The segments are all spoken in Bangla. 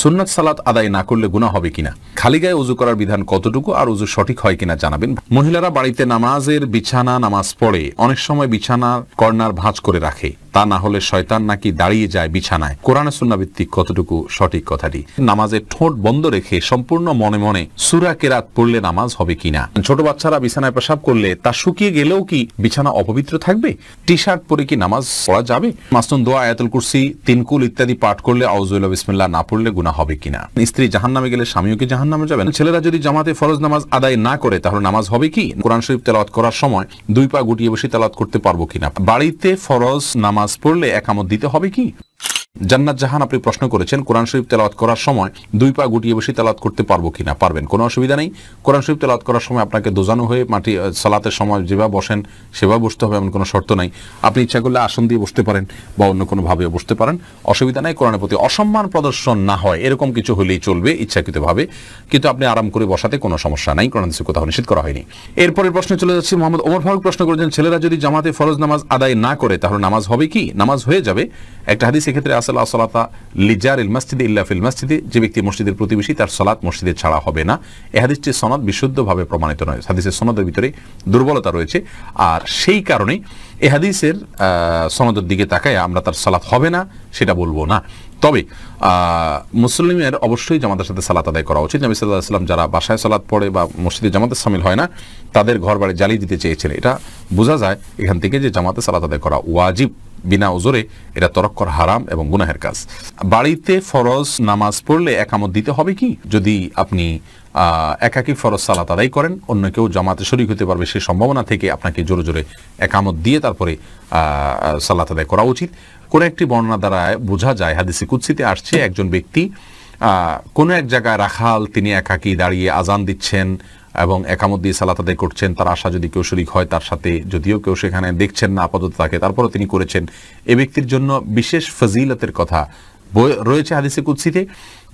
সুন্নত সালাত আদায় না করলে গুণা হবে কিনা খালি গায়ে উজু করার বিধান কতটুকু আর উজু সঠিক হয় কিনা জানাবেন মহিলারা বাড়িতে নামাজের বিছানা নামাজ পড়ে অনেক সময় বিছানা কর্নার ভাঁজ করে রাখে তা না হলে শয়তান নাকি দাঁড়িয়ে যায় বিছানায় কোরআন সুন্না ভিত্তিক কতটুকু সঠিক কথাটি নামাজের ঠোঁট বন্ধ রেখে সম্পূর্ণ মনে মনে সুরা কেরাত পড়লে নামাজ হবে কিনা ছোট বাচ্চারা বিছানায় প্রসাব করলে তা শুকিয়ে গেলেও কি বিছানা অপবিত্র থাকবে টি শার্ট পরে কি নামাজ পড়া যাবে মাসনুন দোয়া আয়াতুল কুরসি তিনকুল ইত্যাদি পাঠ করলে আউজুল বিসমিল্লা না পড়লে গুণা হবে কিনা স্ত্রী জাহান নামে গেলে স্বামীও কি জাহান নামে যাবেন ছেলেরা যদি জামাতে ফরজ নামাজ আদায় না করে তাহলে নামাজ হবে কি কোরআন শরীফ তেলাওয়াত করার সময় দুই পা গুটিয়ে বসে তেলাওয়াত করতে পারবো কিনা বাড়িতে ফরজ নামাজ নামাজ পড়লে একামত দিতে হবে কি জান্নাত জাহান আপনি প্রশ্ন করেছেন কোরআন শরীফ তেলাওয়াত করার সময় দুই পা গুটিয়ে বসে তেলাওয়াত করতে পারবো কিনা পারবেন কোনো অসুবিধা নেই কোরআন শরীফ তেলাওয়াত করার সময় আপনাকে দোজানো হয়ে মাটি সালাতের সময় যেভাবে বসেন সেভাবে বসতে হবে এমন কোনো শর্ত নাই আপনি ইচ্ছা করলে আসন দিয়ে বসতে পারেন বা অন্য কোনোভাবেও বসতে পারেন অসুবিধা নেই কোরআনের প্রতি অসম্মান প্রদর্শন না হয় এরকম কিছু হলেই চলবে ইচ্ছাকৃতভাবে কিন্তু আপনি আরাম করে বসাতে কোনো সমস্যা নাই কোরআন কোথাও নিষেধ করা হয়নি এরপরের প্রশ্নে চলে যাচ্ছি মোহাম্মদ ওমর ফারুক প্রশ্ন করেছেন ছেলেরা যদি জামাতে ফরজ নামাজ আদায় না করে তাহলে নামাজ হবে কি নামাজ হয়ে যাবে একটা হাদিস এক্ষেত্রে সাল্লাহ সালাতা লিজার ইল মসজিদ ইল্লা ফিল মসজিদে যে ব্যক্তি মসজিদের প্রতিবেশী তার সালাত মসজিদে ছাড়া হবে না এ হাদিসটি সনদ বিশুদ্ধভাবে প্রমাণিত নয় হাদিসের সনদের ভিতরে দুর্বলতা রয়েছে আর সেই কারণেই এ হাদিসের সনদের দিকে তাকায় আমরা তার সালাত হবে না সেটা বলবো না তবে মুসলিমের অবশ্যই জামাতের সাথে সালাত আদায় করা উচিত নবী সাল্লাহ সাল্লাম যারা বাসায় সালাত পড়ে বা মসজিদে জামাতে সামিল হয় না তাদের ঘর বাড়ি জ্বালিয়ে দিতে চেয়েছেন এটা বোঝা যায় এখান থেকে যে জামাতে সালাত আদায় করা ওয়াজিব বিনা ওজোরে এটা তরক্কর হারাম এবং গুনাহের কাজ বাড়িতে ফরজ নামাজ পড়লে একামত দিতে হবে কি যদি আপনি একাকি ফরজ সালাত আদায় করেন অন্য কেউ জামাতে শরিক হতে পারবে সেই সম্ভাবনা থেকে আপনাকে জোরে জোরে একামত দিয়ে তারপরে সালাত আদায় করা উচিত কোন একটি বর্ণনা দ্বারা বোঝা যায় হাদিসি কুৎসিতে আসছে একজন ব্যক্তি কোনো এক জায়গায় রাখাল তিনি একাকি দাঁড়িয়ে আজান দিচ্ছেন এবং একামত দিয়ে সালাত আদায় করছেন তার আশা যদি কেউ শরিক হয় তার সাথে যদিও কেউ সেখানে দেখছেন না আপাতত তাকে তারপরও তিনি করেছেন এ ব্যক্তির জন্য বিশেষ ফজিলতের কথা রয়েছে হাদিসে কুৎসিতে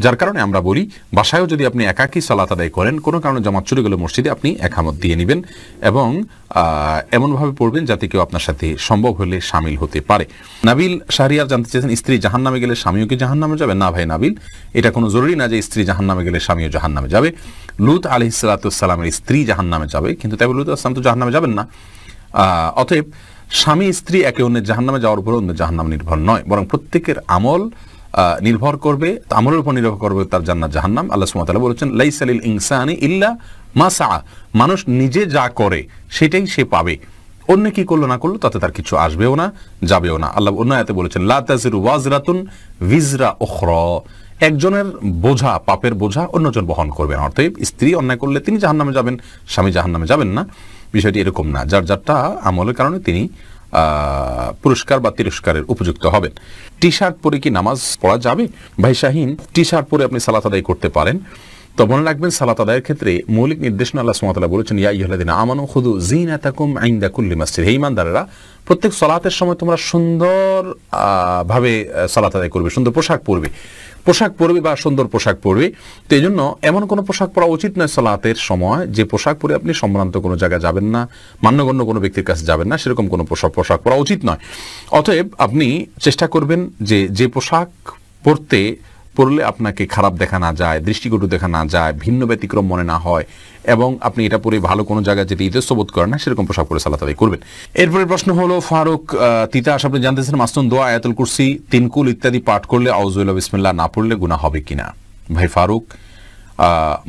যার কারণে আমরা বলি বাসায়ও যদি আপনি একাকি সালাত আদায় করেন কোনো কারণে জামাত চলে গেলে মসজিদে আপনি একামত দিয়ে নেবেন এবং এমনভাবে পড়বেন যাতে কেউ আপনার সাথে সম্ভব হলে সামিল হতে পারে নাবিল শাহরিয়ার জানতে চেয়েছেন স্ত্রী জাহান নামে গেলে স্বামীও কি জাহান নামে যাবে না ভাই নাবিল এটা কোনো জরুরি না যে স্ত্রী জাহান নামে গেলে স্বামীও জাহান নামে যাবে লুত আলি সালাতামের স্ত্রী জাহান নামে যাবে কিন্তু তাই লুত আসলাম তো জাহান নামে যাবেন না অতএব স্বামী স্ত্রী একে অন্যের জাহান্নামে যাওয়ার উপর অন্য জাহান্নাম নির্ভর নয় বরং প্রত্যেকের আমল নির্ভর করবে আমলের উপর নির্ভর করবে তার জান্নাত জাহান্নাম আল্লাহ সুমতালা বলেছেন লাইসালিল ইনসানি ইল্লা মাসা মানুষ নিজে যা করে সেটাই সে পাবে অন্য কি করলো না করলো তাতে তার কিছু আসবেও না যাবেও না আল্লাহ অন্য এতে বলেছেন লাতাজির ওয়াজরাতুন ভিজরা ওখর একজনের বোঝা পাপের বোঝা অন্যজন বহন করবেন অর্থাৎ স্ত্রী অন্যায় করলে তিনি জাহান্নামে যাবেন স্বামী নামে যাবেন না বিষয়টি এরকম না যার যারটা আমলের কারণে তিনি পুরস্কার বা তিরস্কারের উপযুক্ত হবেন টি শার্ট পরে কি নামাজ পড়া যাবে ভাই শাহিন টি শার্ট পরে আপনি সালাত আদায় করতে পারেন তো মনে রাখবেন সালাত আদায়ের ক্ষেত্রে মৌলিক নির্দেশনা আল্লাহ সুমাতালা বলেছেন ইয়া ইহলাদিন আমানো খুদু জিন এতাকুম আইন্দা কুল্লি মাসজিদ হে ইমানদারেরা প্রত্যেক সালাতের সময় তোমরা সুন্দর ভাবে সালাত আদায় করবে সুন্দর পোশাক পরবে পোশাক পরবে বা সুন্দর পোশাক পরবে তো এই জন্য এমন কোনো পোশাক পরা উচিত নয় সলাতের সময় যে পোশাক পরে আপনি সম্ভ্রান্ত কোনো জায়গায় যাবেন না মান্যগণ্য কোনো ব্যক্তির কাছে যাবেন না সেরকম কোনো পোশাক পোশাক পরা উচিত নয় অতএব আপনি চেষ্টা করবেন যে যে পোশাক পরতে পড়লে আপনাকে খারাপ দেখা না যায় দৃষ্টিকটু দেখা না যায় ভিন্ন ব্যতিক্রম মনে না হয় এবং আপনি এটা পরে ভালো কোনো জায়গায় যেতে ইতস্তবোধ করেন না সেরকম পোশাক করে সালাত করবেন এরপরে প্রশ্ন হলো ফারুক তিতাস আপনি জানতেছেন মাসুন দোয়া আয়াতুল কুরসি তিনকুল ইত্যাদি পাঠ করলে আউজুল্লাহ বিসমিল্লা না পড়লে গুণা হবে কিনা ভাই ফারুক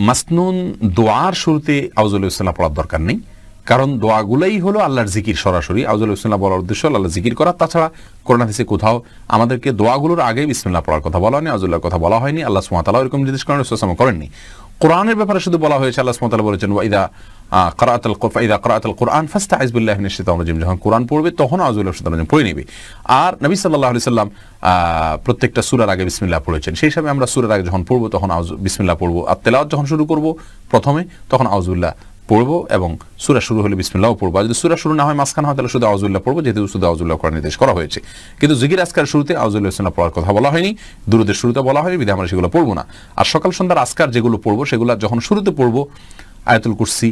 মাসনুন দোয়ার শুরুতে আউজুল্লাহ ইসলাম পড়ার দরকার নেই কারণ দোয়াগুলাই হলো আল্লাহর জিকির সরাসরি আউজুল্লাহ ইসলাম বলার উদ্দেশ্য আল্লাহ জিকির করা তাছাড়া করোনা হাদিসে কোথাও আমাদেরকে দোয়াগুলোর আগে বিসমিল্লাহ পড়ার কথা বলা হয়নি আউজুল্লাহর কথা বলা হয়নি আল্লাহ সুমাতালা এরকম জিনিস করেন সুসামা করেননি কোরআনের ব্যাপারে শুধু বলা হয়েছে আল্লাহ সুমাতালা বলেছেন ওয়াইদা কোরআন ফাস্তা যখন কোরআন পড়বে তখন পড়ে আর প্রত্যেকটা সুরার আগে বিসমিল্লাহ পড়েছেন সেই হিসাবে আমরা সুরের আগে যখন পড়বো তখন বিসমিল্লা পড়বো আর তেলাওয়াত যখন শুরু করবো প্রথমে তখন আউজুল্লাহ পড়বো এবং সুরা শুরু হলে বিসমিল্লাও পড়বো আর যদি সুরা শুরু না হয় মাঝখানে হয় তাহলে শুধু আউজুল্লাহ পড়বো যেহেতু শুধু আউজুল্লাহ করার নির্দেশ করা হয়েছে কিন্তু জিগির আজকার শুরুতে আউজুল্লাহ ইসলাম পড়ার কথা বলা হয়নি দূরদের শুরুতে বলা হয়নি বিধে আমরা সেগুলো পড়বো না আর সকাল সন্ধ্যার আজকার যেগুলো পড়বো সেগুলো যখন শুরুতে পড়বো আয়াতুল কুরসি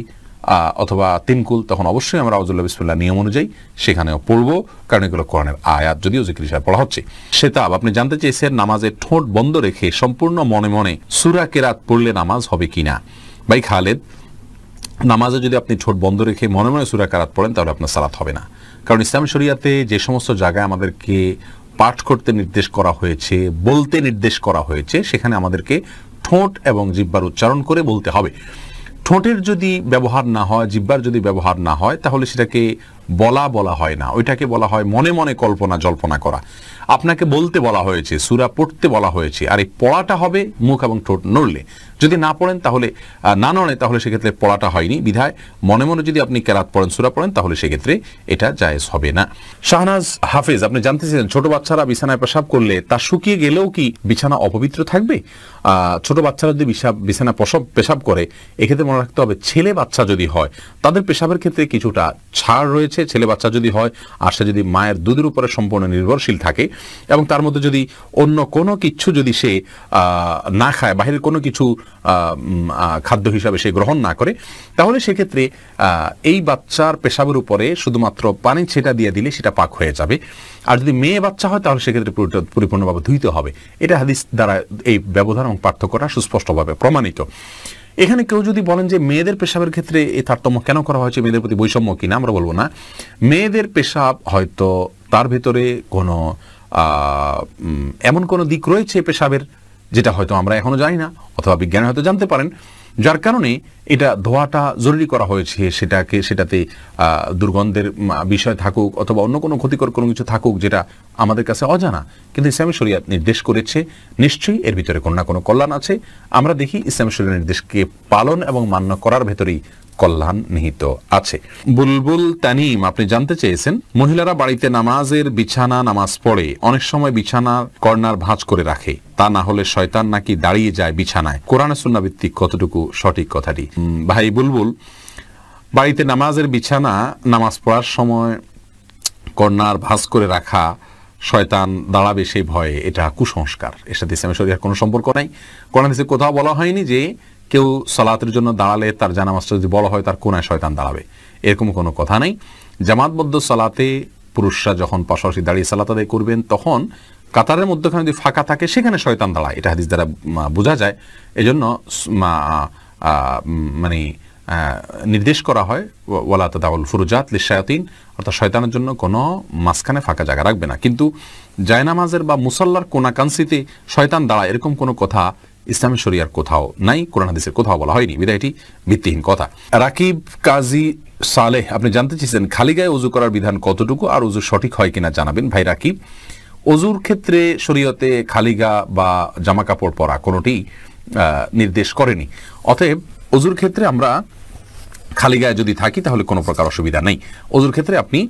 অথবা তিনকুল তখন অবশ্যই আমরা আউজুল্লাহ বিসমুল্লাহ নিয়ম অনুযায়ী সেখানেও পড়বো কারণ এগুলো কোরআনের আয়াত যদিও জিকির হিসাবে পড়া হচ্ছে সেতাব আপনি জানতে চেয়েছেন নামাজে ঠোঁট বন্ধ রেখে সম্পূর্ণ মনে মনে সুরা কেরাত পড়লে নামাজ হবে কিনা ভাই খালেদ নামাজে যদি আপনি ঠোঁট বন্ধ রেখে মনে মনে সুরা কারাত পড়েন তাহলে আপনার সালাত হবে না কারণ ইসলাম শরিয়াতে যে সমস্ত জায়গায় আমাদেরকে পাঠ করতে নির্দেশ করা হয়েছে বলতে নির্দেশ করা হয়েছে সেখানে আমাদেরকে ঠোঁট এবং জিব্বার উচ্চারণ করে বলতে হবে ঠোঁটের যদি ব্যবহার না হয় জিব্বার যদি ব্যবহার না হয় তাহলে সেটাকে বলা বলা হয় না ওইটাকে বলা হয় মনে মনে কল্পনা জল্পনা করা আপনাকে বলতে বলা হয়েছে সুরা পড়তে বলা হয়েছে আর এই পড়াটা হবে মুখ এবং ঠোঁট নড়লে যদি না পড়েন তাহলে না নড়ে তাহলে সেক্ষেত্রে পড়াটা হয়নি বিধায় মনে মনে যদি আপনি কেরাত পড়েন সুরা পড়েন তাহলে সেক্ষেত্রে এটা জায়েজ হবে না শাহনাজ হাফেজ আপনি জানতে চাইছেন ছোট বাচ্চারা বিছানায় প্রসাব করলে তা শুকিয়ে গেলেও কি বিছানা অপবিত্র থাকবে ছোট বাচ্চারা যদি বিছানা প্রসব পেশাব করে এক্ষেত্রে মনে রাখতে হবে ছেলে বাচ্চা যদি হয় তাদের পেশাবের ক্ষেত্রে কিছুটা ছাড় রয়েছে রয়েছে ছেলে বাচ্চা যদি হয় আর সে যদি মায়ের দুধের উপরে সম্পূর্ণ নির্ভরশীল থাকে এবং তার মধ্যে যদি অন্য কোনো কিছু যদি সে না খায় বাহিরের কোনো কিছু খাদ্য হিসাবে সে গ্রহণ না করে তাহলে সেক্ষেত্রে এই বাচ্চার পেশাবের উপরে শুধুমাত্র পানি ছেটা দিয়ে দিলে সেটা পাক হয়ে যাবে আর যদি মেয়ে বাচ্চা হয় তাহলে সেক্ষেত্রে পরিপূর্ণভাবে ধুইতে হবে এটা হাদিস দ্বারা এই ব্যবধান এবং পার্থক্যটা সুস্পষ্টভাবে প্রমাণিত এখানে কেউ যদি বলেন যে মেয়েদের পেশাবের ক্ষেত্রে এই তারতম্য কেন করা হয়েছে মেয়েদের প্রতি বৈষম্য কিনা আমরা বলবো না মেয়েদের পেশাব হয়তো তার ভেতরে কোনো এমন কোনো দিক রয়েছে পেশাবের যেটা হয়তো আমরা এখনো জানি না অথবা বিজ্ঞানী হয়তো জানতে পারেন যার কারণে এটা ধোয়াটা জরুরি করা হয়েছে সেটাকে সেটাতে দুর্গন্ধের বিষয় থাকুক অথবা অন্য কোনো ক্ষতিকর কোনো কিছু থাকুক যেটা আমাদের কাছে অজানা কিন্তু ইসলামী শরিয়াত নির্দেশ করেছে নিশ্চয়ই এর ভিতরে কোনো না কোনো কল্যাণ আছে আমরা দেখি ইসলামী শরিয়া নির্দেশকে পালন এবং মান্য করার ভেতরেই কল্যাণ নিহিত আছে বুলবুল তানিম আপনি জানতে চেয়েছেন মহিলারা বাড়িতে নামাজের বিছানা নামাজ পড়ে অনেক সময় বিছানা কর্নার ভাঁজ করে রাখে তা না হলে শয়তান নাকি দাঁড়িয়ে যায় বিছানায় কোরআন সুন্নাভিত্তিক কতটুকু সঠিক কথাটি ভাই বুলবুল বাড়িতে নামাজের বিছানা নামাজ পড়ার সময় কর্নার ভাঁজ করে রাখা শয়তান দাঁড়াবে সেই ভয়ে এটা কুসংস্কার এর সাথে ইসলামের সরিয়ার কোনো সম্পর্ক নাই কোরআন কোথাও বলা হয়নি যে কেউ সালাতের জন্য দাঁড়ালে তার জানামাজটা যদি বলা হয় তার কোনায় শয়তান দাঁড়াবে এরকম কোনো কথা নেই জামাতবদ্ধ সালাতে পুরুষরা যখন পাশাপাশি দাঁড়িয়ে সালাত আদায় করবেন তখন কাতারের মধ্যখানে যদি ফাঁকা থাকে সেখানে শয়তান দাঁড়ায় এটা হাদিস দ্বারা বোঝা যায় এজন্য মানে নির্দেশ করা হয় ওয়ালা দাউল ফুরুজাত লিশায়াতিন অর্থাৎ শয়তানের জন্য কোনো মাঝখানে ফাঁকা জায়গা রাখবে না কিন্তু জায়নামাজের বা মুসল্লার কোনাকাঙ্ক্ষিতে শয়তান দাঁড়ায় এরকম কোনো কথা ইসলামী শরিয়ার কোথাও নাই কোরআন হাদিসের কোথাও বলা হয়নি বিদায় ভিত্তিহীন কথা রাকিব কাজী সালেহ আপনি জানতে চেয়েছেন খালি গায়ে অজু করার বিধান কতটুকু আর অজু সঠিক হয় কিনা জানাবেন ভাই রাকিব অজুর ক্ষেত্রে শরীয়তে খালিগা বা জামা কাপড় পরা কোনোটি নির্দেশ করেনি অতএব অজুর ক্ষেত্রে আমরা খালি গায়ে যদি থাকি তাহলে কোনো প্রকার অসুবিধা নেই অজুর ক্ষেত্রে আপনি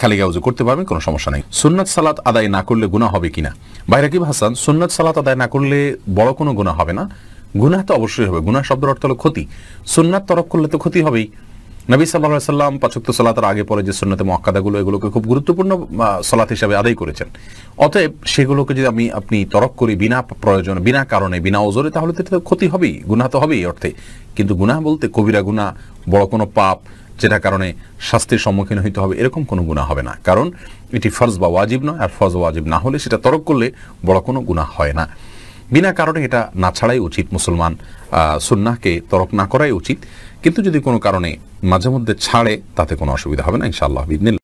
খালি গায়ে উজু করতে পারবেন কোনো সমস্যা নেই সুন্নাত সালাত আদায় না করলে গুণা হবে কিনা বাইরাকিব হাসান সুন্নাত সালাত আদায় না করলে বড় কোনো গুণা হবে না গুনাহ তো অবশ্যই হবে গুণা শব্দের অর্থ হলো ক্ষতি সুন্নাত তরফ করলে তো ক্ষতি হবেই নবী সাল্লা সাল্লাম পাচক্ত সালাতের আগে পরে যে সন্ন্যতে মহাক্কাদাগুলো এগুলোকে খুব গুরুত্বপূর্ণ সলাত হিসাবে আদায় করেছেন অতএব সেগুলোকে যদি আমি আপনি তরক করি বিনা প্রয়োজন বিনা কারণে বিনা ওজরে তাহলে তো ক্ষতি হবেই গুণা তো হবেই অর্থে কিন্তু গুণা বলতে কবিরা গুণা বড় কোনো পাপ যেটা কারণে শাস্তির সম্মুখীন হইতে হবে এরকম কোনো গুণা হবে না কারণ এটি ফর্জ বা ওয়াজিব নয় আর ফর্জ ওয়াজিব না হলে সেটা তরক করলে বড় কোনো গুণা হয় না বিনা কারণে এটা না ছাড়াই উচিত মুসলমান সুন্নাহকে তরক না করাই উচিত কিন্তু যদি কোনো কারণে মাঝে মধ্যে ছাড়ে তাতে কোনো অসুবিধা হবে না ইনশাআল্লাহ বিদিন